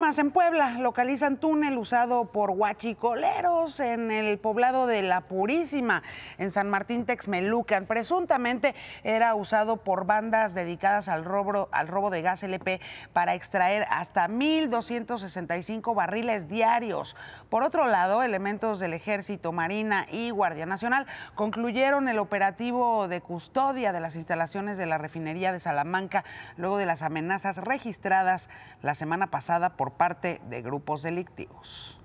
Más en Puebla localizan túnel usado por huachicoleros en el poblado de La Purísima, en San Martín Texmelucan. Presuntamente era usado por bandas dedicadas al robo, al robo de gas LP para extraer hasta 1.265 barriles diarios. Por otro lado, elementos del Ejército, Marina y Guardia Nacional concluyeron el operativo de custodia de las instalaciones de la refinería de Salamanca luego de las amenazas registradas la semana pasada por por parte de grupos delictivos.